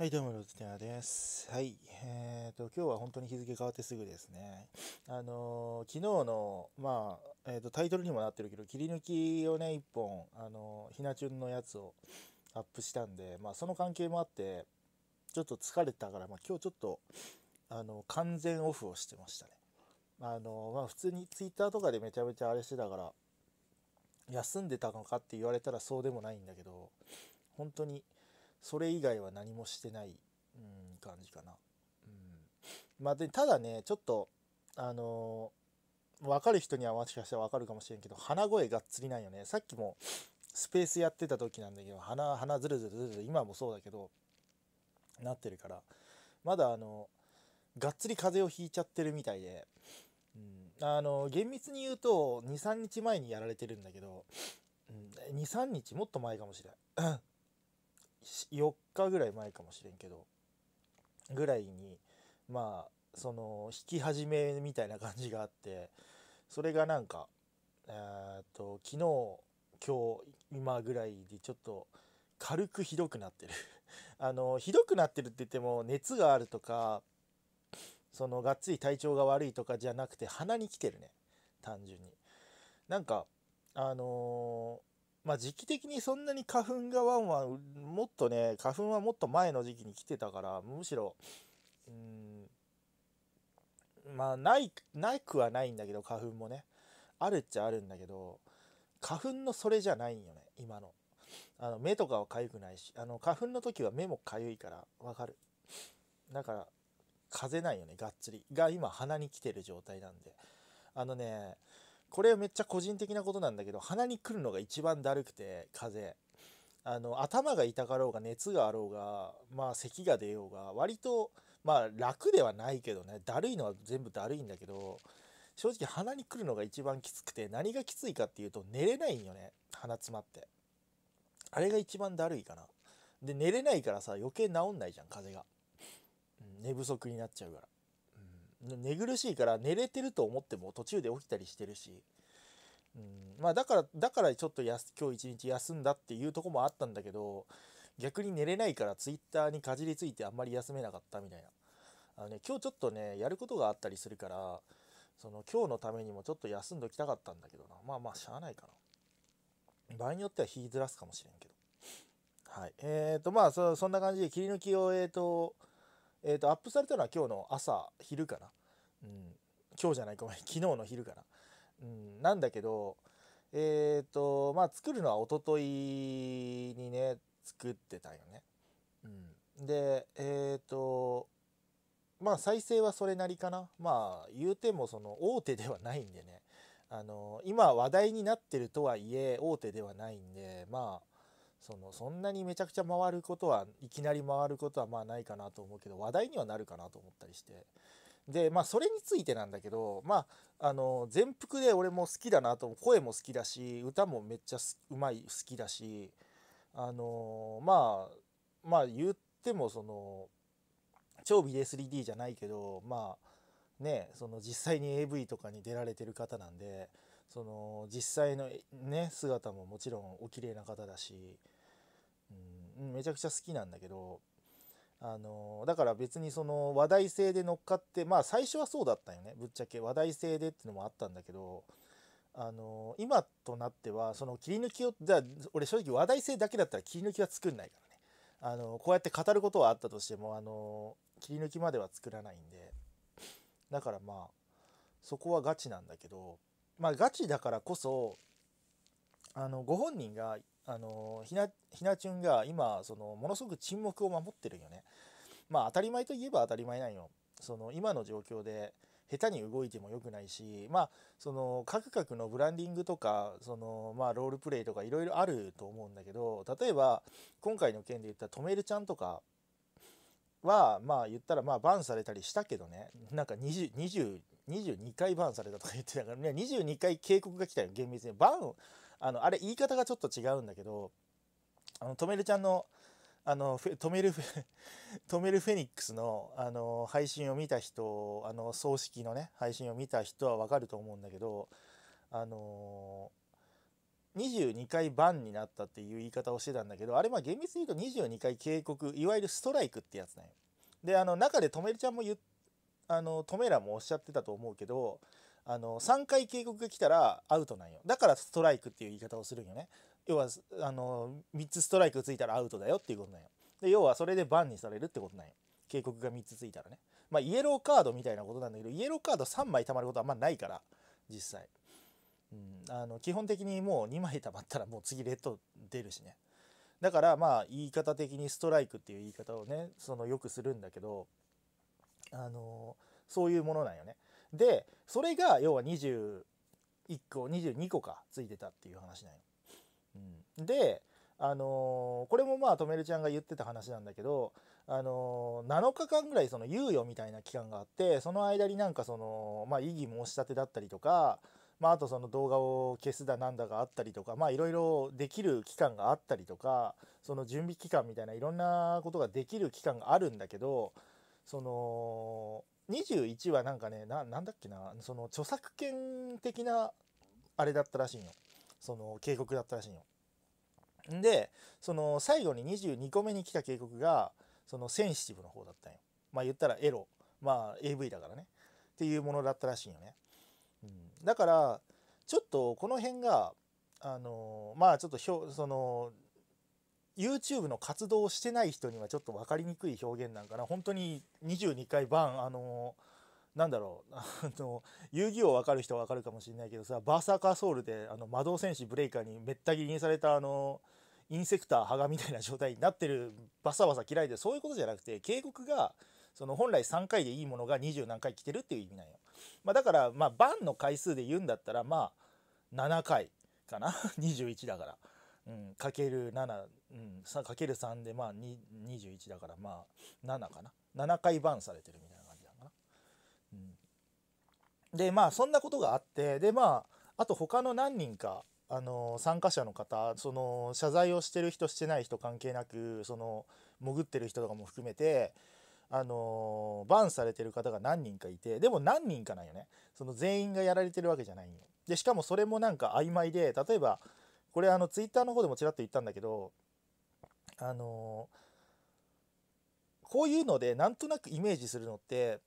はい、どうも、ロズテナです。はい、えっ、ー、と、今日は本当に日付変わってすぐですね。あのー、昨日の、まあ、えっ、ー、と、タイトルにもなってるけど、切り抜きをね、一本、あのひなちゅんのやつをアップしたんで、まあ、その関係もあって、ちょっと疲れたから、まあ、今日ちょっと、あの完全オフをしてましたね。あのまあ、普通に twitter とかでめちゃめちゃあれしてたから、休んでたのかって言われたらそうでもないんだけど、本当に、それ以外は何もしてない、うん、感じかな。うんまあ、でただねちょっとあのー、分かる人にはもしかしたら分かるかもしれんけど鼻声がっつりなんよねさっきもスペースやってた時なんだけど鼻鼻ずるずるずるずる今もそうだけどなってるからまだあのがっつり風邪をひいちゃってるみたいで、うん、あの厳密に言うと23日前にやられてるんだけど、うん、23日もっと前かもしれん4日ぐらい前かもしれんけどぐらいにまあその弾き始めみたいな感じがあってそれがなんかえっと昨日今日今ぐらいでちょっと軽くひどくなってる あのひどくなってるって言っても熱があるとかそのがっつり体調が悪いとかじゃなくて鼻に来てるね単純になんかあのまあ、時期的にそんなに花粉がワンワンもっとね花粉はもっと前の時期に来てたからむしろうんまあないなくはないんだけど花粉もねあるっちゃあるんだけど花粉のそれじゃないんよね今のあの目とかは痒くないしあの花粉の時は目も痒いからわかるだから風邪ないよねがっつりが今鼻に来てる状態なんであのねこれめっちゃ個人的なことなんだけど鼻に来るのが一番だるくて風邪あの頭が痛かろうが熱があろうがまあ咳が出ようが割とまあ楽ではないけどねだるいのは全部だるいんだけど正直鼻に来るのが一番きつくて何がきついかっていうと寝れないんよね鼻詰まってあれが一番だるいかなで寝れないからさ余計治んないじゃん風が、寝不足になっちゃうから寝苦しいから寝れてると思っても途中で起きたりしてるし、うんまあ、だからだからちょっとやす今日一日休んだっていうとこもあったんだけど逆に寝れないからツイッターにかじりついてあんまり休めなかったみたいなあの、ね、今日ちょっとねやることがあったりするからその今日のためにもちょっと休んどきたかったんだけどなまあまあしゃあないかな場合によってはきずらすかもしれんけどはいえーとまあそそんな感じで切り抜きをえっ、ー、とえー、と、アップされたのは今日の朝、昼かな。うん。今日じゃない、ごめん。昨日の昼かな。うん。なんだけど、えっ、ー、と、まあ、作るのはおとといにね、作ってたよね。うん。で、えっ、ー、と、まあ、再生はそれなりかな。まあ、言うても、その、大手ではないんでね。あの、今話題になってるとはいえ、大手ではないんで、まあ、そのそんなにめちゃくちゃ回ることはいきなり回ることはまあないかなと思うけど話題にはなるかなと思ったりしてでまあそれについてなんだけどまああの全幅で俺も好きだなと声も好きだし歌もめっちゃうまい好きだしあのまあまあ言ってもその超美 3D じゃないけどまあねその実際に AV とかに出られてる方なんで。その実際のね姿ももちろんお綺麗な方だし、うん、めちゃくちゃ好きなんだけどあのだから別にその話題性で乗っかってまあ最初はそうだったよねぶっちゃけ話題性でってのもあったんだけどあの今となってはその切り抜きをじゃあ俺正直話題性だけだったら切り抜きは作んないからねあのこうやって語ることはあったとしてもあの切り抜きまでは作らないんでだからまあそこはガチなんだけどまあ、ガチだからこそあのご本人があのひなひなちゅんが今そのものすごく沈黙を守ってるよね。まあ当たり前といえば当たり前なんよ。その今の状況で下手に動いても良くないしまあその各々のブランディングとかそのまあロールプレイとかいろいろあると思うんだけど例えば今回の件で言ったとめるちゃんとかはまあ言ったらまあバンされたりしたけどねなんか2020 22回バンされたとか言ってたから、ね、22回警告が来たよ、厳密に。バン、あの、あれ、言い方がちょっと違うんだけど、あの、とめるちゃんの、あの、止めるフェ、フェニックスの、あの、配信を見た人、あの、葬式のね、配信を見た人はわかると思うんだけど、あの22回バンになったっていう言い方をしてたんだけど、あれまあ厳密に言うと22回警告、いわゆるストライクってやつなんよ。で、あの、中で止めるちゃんも言っあのトメラもおっしゃってたと思うけどあの3回警告が来たらアウトなんよだからストライクっていう言い方をするんよね要はあの3つストライクついたらアウトだよっていうことなんよで要はそれでバンにされるってことなんよ警告が3つついたらねまあイエローカードみたいなことなんだけどイエローカード3枚たまることはあんまないから実際、うん、あの基本的にもう2枚たまったらもう次レッド出るしねだからまあ言い方的にストライクっていう言い方をねそのよくするんだけどあのそういうものなんよね。でそれが要は21個22個かついてたっていう話なんよ。うん、であのこれもまあとめるちゃんが言ってた話なんだけど、あの7日間ぐらいその猶予みたいな期間があってその間になんかその、まあ、異議申し立てだったりとか、まあ、あとその動画を消すだなんだがあったりとかまあいろいろできる期間があったりとかその準備期間みたいないろんなことができる期間があるんだけどその21はなんかねななんだっけなその著作権的なあれだったらしいのその警告だったらしいの。でその最後に22個目に来た警告がそのセンシティブの方だったんよ。まあ言ったらエロまあ AV だからねっていうものだったらしいよね。うん、だからちょっとこの辺があのまあちょっとその YouTube の活動をしてない人にはちょっと分かりにくい表現なんかな本当に22回バンあのなんだろう あの遊戯王分かる人は分かるかもしれないけどさバーサーカーソウルであの魔導戦士ブレイカーにめった切りにされたあのインセクター羽賀みたいな状態になってるバサバサ嫌いでそういうことじゃなくて警告がその本来3回でいいものが20何回来てるっていう意味なんよ、まあ、だからまあバンの回数で言うんだったらまあ7回かな21 だからうん、かける7、うん、かける3で、まあ、21だから、まあ、7かな。7回バンされてるみたいな感じなのかな。うん、で、まあ、そんなことがあって、で、まあ、あと他の何人か、あの参加者の方その謝罪をしてる人してない人関係なくその潜ってる人とかも含めてあのバンされてる方が何人かいてでも何人かなんよねその全員がやられてるわけじゃないんよでしかもそれもなんか曖昧で例えばこれあのツイッターの方でもちらっと言ったんだけどあのこういうのでなんとなくイメージするのって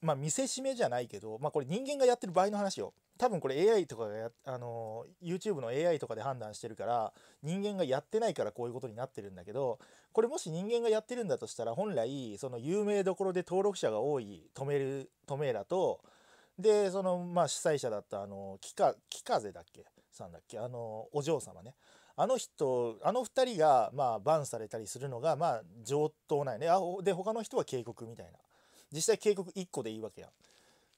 まあ見せしめじゃないけどまあこれ人間がやってる場合の話よ多分これ AI とかがあの YouTube の AI とかで判断してるから人間がやってないからこういうことになってるんだけどこれもし人間がやってるんだとしたら本来その有名どころで登録者が多い止める止めらとでそのまあ主催者だったあの木風だっけさんだっけあのお嬢様ねあの人あの2人がまあバンされたりするのがまあ上等なんねあで他の人は警告みたいな実際警告1個でいいわけやん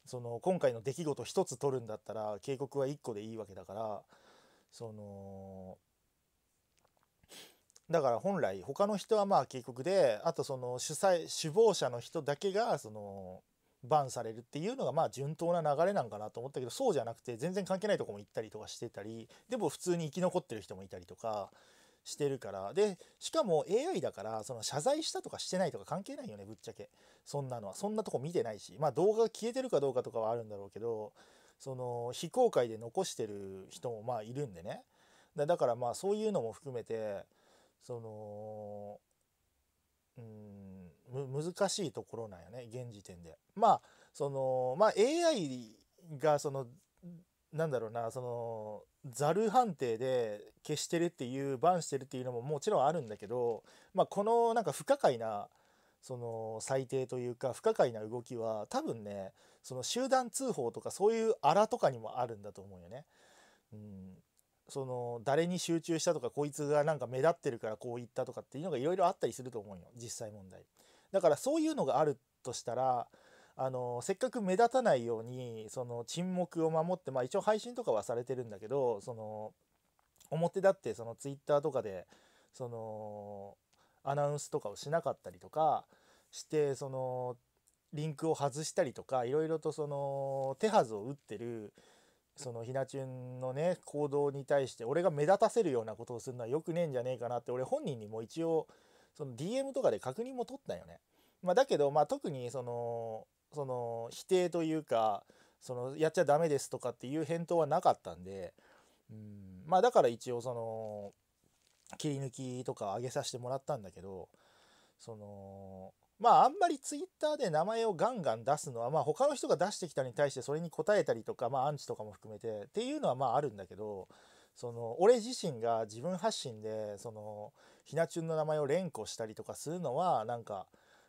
その今回の出来事1つ取るんだったら警告は1個でいいわけだからそのだから本来他の人はまあ警告であとその主催首謀者の人だけがそのバンされるっていうのがまあ順当な流れなんかなと思ったけどそうじゃなくて全然関係ないとこも行ったりとかしてたりでも普通に生き残ってる人もいたりとかしてるからでしかも AI だからその謝罪したとかしてないとか関係ないよねぶっちゃけそんなのはそんなとこ見てないしまあ動画が消えてるかどうかとかはあるんだろうけどその非公開で残してる人もまあいるんでねだからまあそういうのも含めてそのうん難しいところなんよね現時点で。まあそのまあ AI がそのなんだろうなそのざる判定で消してるっていうバンしてるっていうのももちろんあるんだけど、まあ、このなんか不可解なその裁定というか不可解な動きは多分ねその集団通報とかそういうあらとかにもあるんだと思うよね。うん、その誰に集中したとかこいつがなんか目立ってるからこう言ったとかっていうのがいろいろあったりすると思うよ実際問題。だからそういうのがあるとしたらあのせっかく目立たないようにその沈黙を守ってまあ一応配信とかはされてるんだけどその表立ってそのツイッターとかでそのアナウンスとかをしなかったりとかしてそのリンクを外したりとかいろいろとその手はずを打ってるそのひなちゅんのね行動に対して俺が目立たせるようなことをするのはよくねえんじゃねえかなって俺本人にも一応その DM とかで確認も取ったよね。まあ、だけど、まあ、特にそのその否定というかそのやっちゃダメですとかっていう返答はなかったんでうんまあだから一応その切り抜きとか上げさせてもらったんだけどそのまああんまりツイッターで名前をガンガン出すのは、まあ他の人が出してきたに対してそれに応えたりとか、まあアンチとかも含めてっていうのはまああるんだけど、その俺自身が自分発信でそのひなちゅんの名前を連呼したりとかするのはなんか、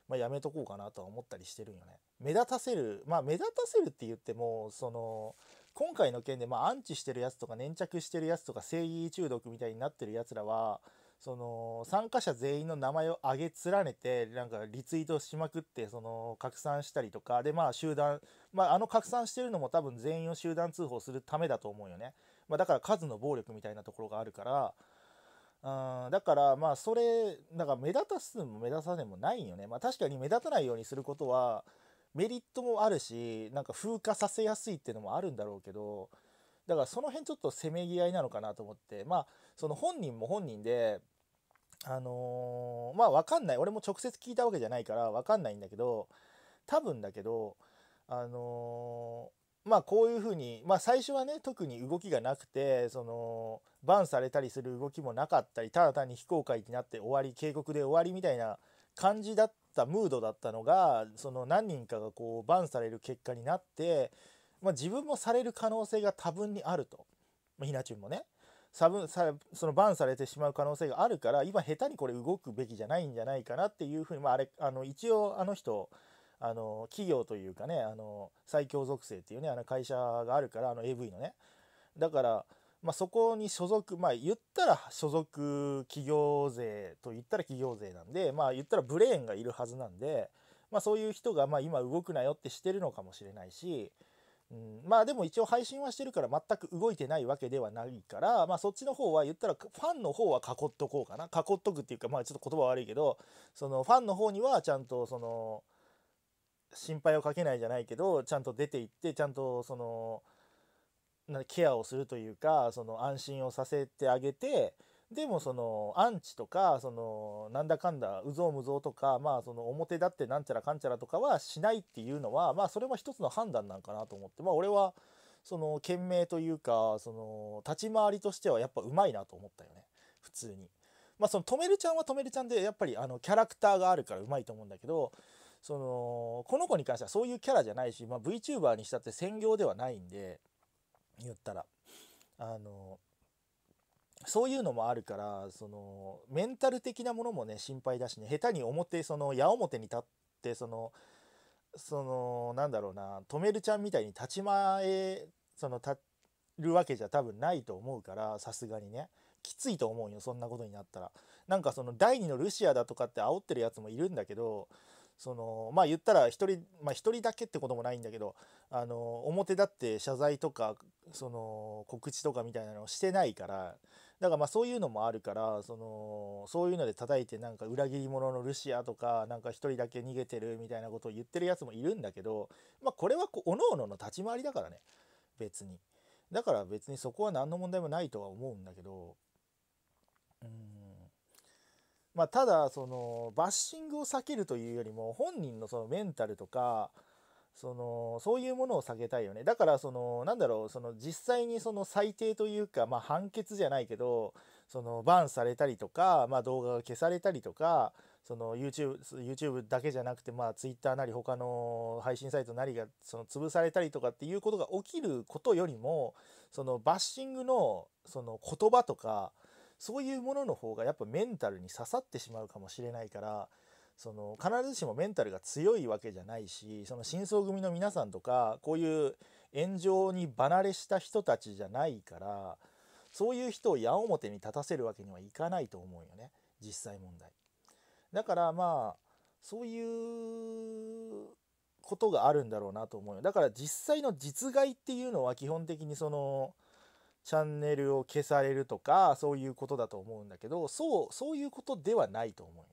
まあ、やめとこうかなとは思ったりしてるんよね。目立たせるまあ目立たせるって言ってもその今回の件でまあアンチしてるやつとか粘着してるやつとか正義中毒みたいになってるやつらはその参加者全員の名前を挙げ連ねてなんかリツイートしまくってその拡散したりとかでまあ集団、まあ、あの拡散してるのも多分全員を集団通報するためだと思うよね、まあ、だから数の暴力みたいなところがあるからうんだからまあそれなんか目立たすも目立たせもないよね、まあ、確かに目立たないようにすることはメリットもあるしなんか風化させやすいっていうのもあるんだろうけどだからその辺ちょっとせめぎ合いなのかなと思ってまあその本人も本人であのー、まあ分かんない俺も直接聞いたわけじゃないから分かんないんだけど多分だけどあのー、まあこういうふうに、まあ、最初はね特に動きがなくてそのバンされたりする動きもなかったりただ単に非公開になって終わり警告で終わりみたいな感じだったムードだったのがその何人かがこうバンされる結果になって、まあ、自分もされる可能性が多分にあると、まひなちゅんもね。差分さそのバンされてしまう可能性があるから今下手にこれ動くべきじゃないんじゃないかなっていうふうに、まあ、あれあの一応あの人あの企業というかねあの最強属性っていうねあの会社があるからあの AV のねだから、まあ、そこに所属まあ言ったら所属企業税と言ったら企業税なんでまあ言ったらブレーンがいるはずなんで、まあ、そういう人がまあ今動くなよってしてるのかもしれないしうん、まあでも一応配信はしてるから全く動いてないわけではないから、まあそっちの方は言ったらファンの方は囲っとこうかな。囲っとくっていうか、まあちょっと言葉悪いけど、そのファンの方にはちゃんとその、心配をかけないじゃないけど、ちゃんと出ていって、ちゃんとその、ケアをするというか、その安心をさせてあげて、でもそのアンチとかそのなんだかんだうぞうむぞうとかまあその表立ってなんちゃらかんちゃらとかはしないっていうのはまあそれは一つの判断なんかなと思ってまあ俺はその賢明というかその立ち回りとしてはやっぱうまいなと思ったよね普通に。まあその止めるちゃんは止めるちゃんでやっぱりあのキャラクターがあるからうまいと思うんだけどそのこの子に関してはそういうキャラじゃないし、まあ、VTuber にしたって専業ではないんで言ったら。あのーそういうのもあるからそのメンタル的なものもね心配だしね下手に表その矢面に立ってそのそのなんだろうな止めるちゃんみたいに立ち前その立るわけじゃ多分ないと思うからさすがにねきついと思うよそんなことになったらなんかその第2のルシアだとかって煽ってるやつもいるんだけどそのまあ言ったら1人まあ、人だけってこともないんだけどあの表立って謝罪とかその告知とかみたいなのをしてないからだからまあそういうのもあるからそのそういうので叩いてなんか裏切り者のルシアとかなんか1人だけ逃げてるみたいなことを言ってるやつもいるんだけど、まあ、これはこおのおのの立ち回りだからね別にだから別にそこは何の問題もないとは思うんだけどうんまあ、ただそのバッシングを避けるというよりも本人のそのメンタルとかそのそういうものを避けたいよねだからそのなんだろうその実際にその裁定というか、まあ、判決じゃないけどそのバンされたりとか、まあ、動画が消されたりとかその YouTube, YouTube だけじゃなくて、まあ、Twitter なり他の配信サイトなりがその潰されたりとかっていうことが起きることよりもそのバッシングのその言葉とかそういうものの方がやっぱメンタルに刺さってしまうかもしれないからその必ずしもメンタルが強いわけじゃないしその真相組の皆さんとかこういう炎上に離れした人たちじゃないからそういう人を矢面に立たせるわけにはいかないと思うよね実際問題。だからまあそういうことがあるんだろうなと思うよだから実際の実害っていうのは基本的にそのチャンネルを消されるとかそういうことだと思うんだけどそうそういうことではないと思う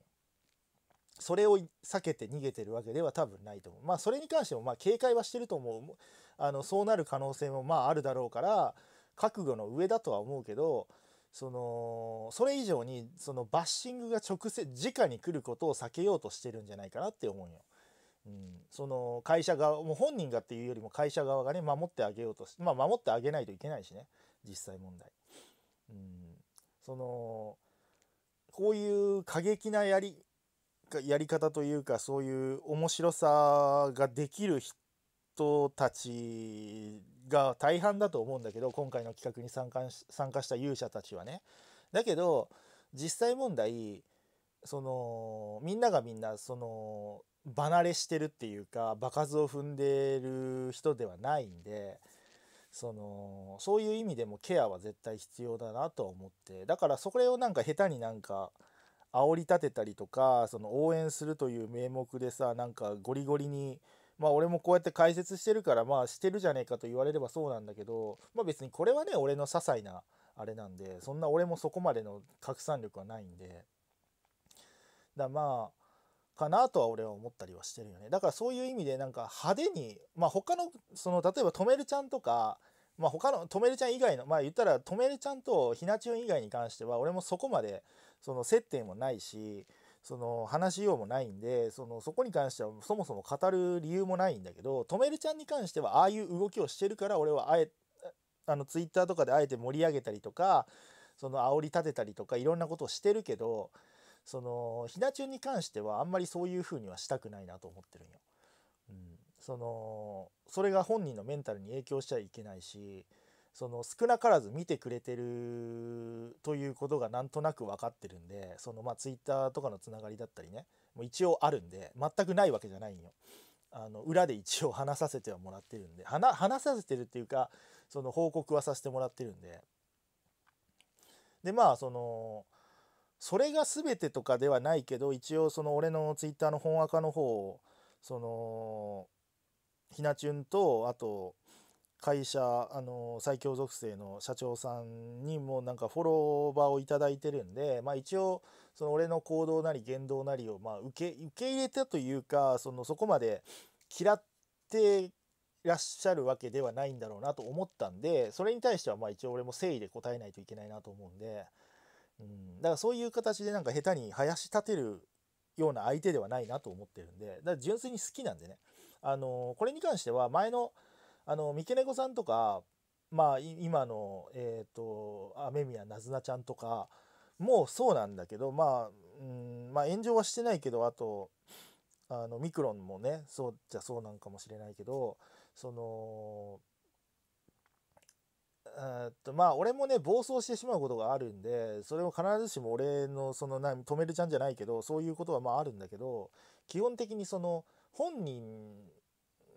それを避けて逃げてるわけでは多分ないと思うまあそれに関してもまあ警戒はしてると思うあのそうなる可能性もまああるだろうから覚悟の上だとは思うけどそのそれ以上にそのバッシングが直接直に来ることを避けようとしてるんじゃないかなって思うよ。うん、その会社側もう本人がっていうよりも会社側がね守ってあげようとまあ守ってあげないといけないしね。実際問題。うん、そのこういう過激なやりやり方というかそういう面白さができる人たちが大半だと思うんだけど今回の企画に参加参加した勇者たちはね。だけど実際問題そのみんながみんなその離れしてるっていうか場数を踏んでる人ではないんでそのそういう意味でもケアは絶対必要だなとは思ってだからそれをなんか下手になんか煽り立てたりとかその応援するという名目でさなんかゴリゴリにまあ俺もこうやって解説してるからまあしてるじゃねえかと言われればそうなんだけどまあ別にこれはね俺の些細なあれなんでそんな俺もそこまでの拡散力はないんでだまあかなとは俺は思ったりはしてるよねだからそういう意味でなんか派手にまあ他のその例えばとめるちゃんとかまあ、他のとめるちゃん以外のまあ言ったらとめるちゃんとひなちゅん以外に関しては俺もそこまでその接点もないしその話しようもないんでそのそこに関してはそもそも語る理由もないんだけどとめるちゃんに関してはああいう動きをしてるから俺はあえあのツイッターとかであえて盛り上げたりとかその煽り立てたりとかいろんなことをしてるけどそのひなチに関してはあんまりそういう風にはしたくないなと思ってるんよ。うん、そのそれが本人のメンタルに影響しちゃいけないしその少なからず見てくれてるということがなんとなく分かってるんでそのまあ Twitter とかのつながりだったりねもう一応あるんで全くないわけじゃないんよ。あの裏で一応話させてはもらってるんで話話させてるっていうかその報告はさせてもらってるんででまあそのそれが全てとかではないけど一応その俺のツイッターの本垢の方をそのひなちゅんとあと会社あの最強属性の社長さんにもなんかフォロワーを頂いてるんで、まあ、一応その俺の行動なり言動なりをまあ受け受け入れたというかそのそこまで嫌ってらっしゃるわけではないんだろうなと思ったんでそれに対してはまあ一応俺も誠意で答えないといけないなと思うんで。うん、だからそういう形でなんか下手に生やし立てるような相手ではないなと思ってるんで、だから純粋に好きなんでね。あのー、これに関しては前の、あの、三毛猫さんとか、まあ、今の、えっ、ー、と、雨宮なずなちゃんとか、もうそうなんだけど、まあ、うん、まあ炎上はしてないけど、あと、あの、ミクロンもね、そうじゃそうなんかもしれないけど、その、えっとまあ俺もね暴走してしまうことがあるんでそれも必ずしも俺のその止めるちゃんじゃないけどそういうことはまああるんだけど基本的にその本人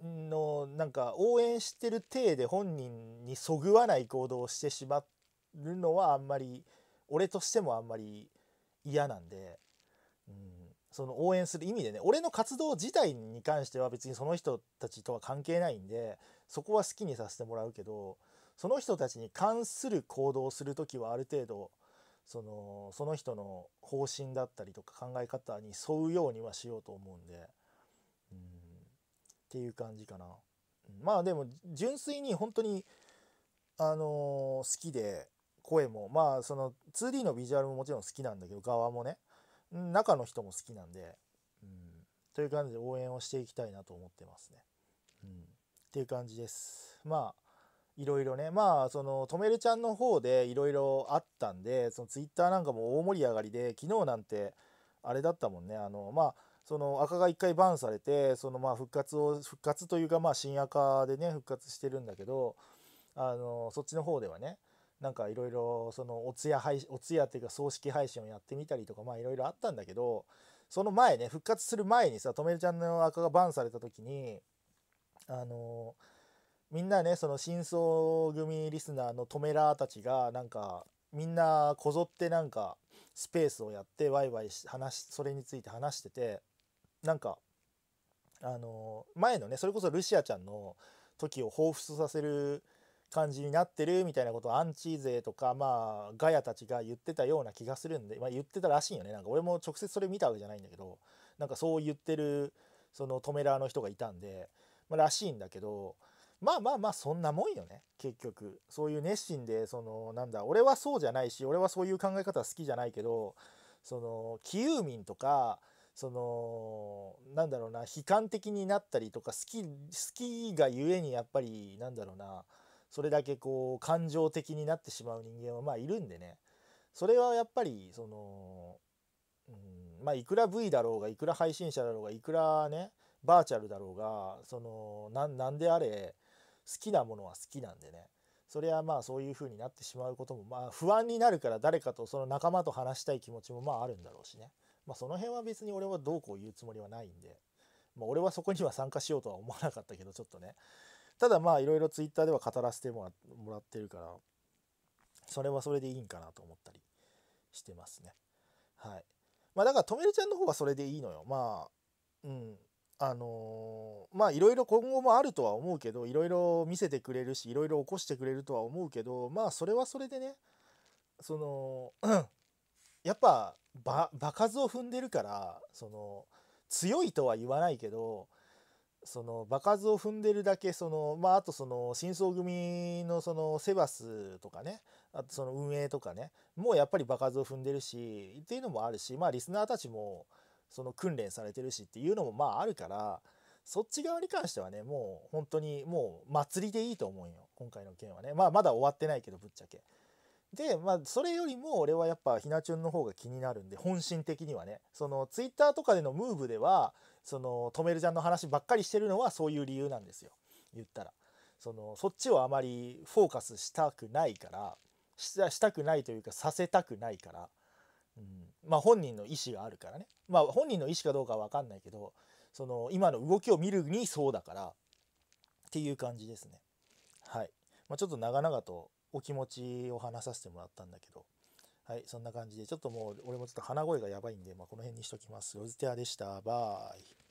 のなんか応援してる体で本人にそぐわない行動をしてしまうのはあんまり俺としてもあんまり嫌なんで、うん、その応援する意味でね俺の活動自体に関しては別にその人たちとは関係ないんでそこは好きにさせてもらうけど。その人たちに関する行動をする時はある程度そのその人の方針だったりとか考え方に沿うようにはしようと思うんでうんっていう感じかな。まあでも純粋に本当にあの好きで声もまあその 2D のビジュアルももちろん好きなんだけど側もね中の人も好きなんで、うん、という感じで応援をしていきたいなと思ってますね。うん、っていう感じです。まあいろいろねまあそのとめるちゃんの方でいろいろあったんでそのツイッターなんかも大盛り上がりで昨日なんてあれだったもんねあのまあその赤が一回バンされてそのまあ復活を復活というかまあ新赤でね復活してるんだけどあのそっちの方ではねなんかいろいろそのお通夜配お通夜っていうか葬式配信をやってみたりとかまあいろいろあったんだけどその前ね復活する前にさとめるちゃんの赤がバンされた時にあのーみんなねその真相組リスナーのトメラーたちがなんかみんなこぞってなんかスペースをやってワイワイ話それについて話しててなんかあの前のねそれこそルシアちゃんの時を彷彿させる感じになってるみたいなことをアンチ勢とかまあガヤたちが言ってたような気がするんで、まあ、言ってたらしいよねなんか俺も直接それ見たわけじゃないんだけどなんかそう言ってるそのトメラーの人がいたんで、まあ、らしいんだけどまあまあまあそんなもんよね結局そういう熱心でそのなんだ俺はそうじゃないし俺はそういう考え方好きじゃないけどそのキユ民とかそのなんだろうな悲観的になったりとか好き好きがゆえにやっぱりなんだろうなそれだけこう感情的になってしまう人間はまあいるんでねそれはやっぱりその、うん、まあいくら V だろうがいくら配信者だろうがいくらねバーチャルだろうがその何であれ好きなものは好きなんでねそれはまあそういう風になってしまうこともまあ不安になるから誰かとその仲間と話したい気持ちもまああるんだろうしねまあその辺は別に俺はどうこう言うつもりはないんで、まあ、俺はそこには参加しようとは思わなかったけどちょっとねただまあいろいろ twitter では語らせてもらってるからそれはそれでいいんかなと思ったりしてますねはいまあだからとめるちゃんの方はそれでいいのよまあうんあのー、まあいろいろ今後もあるとは思うけどいろいろ見せてくれるしいろいろ起こしてくれるとは思うけどまあそれはそれでねその やっぱ場数を踏んでるからその強いとは言わないけどその場数を踏んでるだけそのまああとその真相組のそのセバスとかねあとその運営とかねもうやっぱり場数を踏んでるしっていうのもあるしまあリスナーたちも。その訓練されてるしっていうのもまああるからそっち側に関してはねもう本当にもう祭りでいいと思うよ今回の件はね、まあ、まだ終わってないけどぶっちゃけ。でまあそれよりも俺はやっぱひなちゅんの方が気になるんで本心的にはねそのツイッターとかでのムーブではそのとめるちゃんの話ばっかりしてるのはそういう理由なんですよ言ったらそのそっちをあまりフォーカスしたくないからしたくないというかさせたくないから、うん、まあ、本人の意思があるからね、まあ、本人の意思かどうかは分かんないけどその今の動きを見るにそうだからっていう感じですね。はいまあ、ちょっと長々とお気持ちを話させてもらったんだけど、はい、そんな感じで、ちょっともう、俺もちょっと鼻声がやばいんで、まあ、この辺にしときます。ロズテアでした。バイ。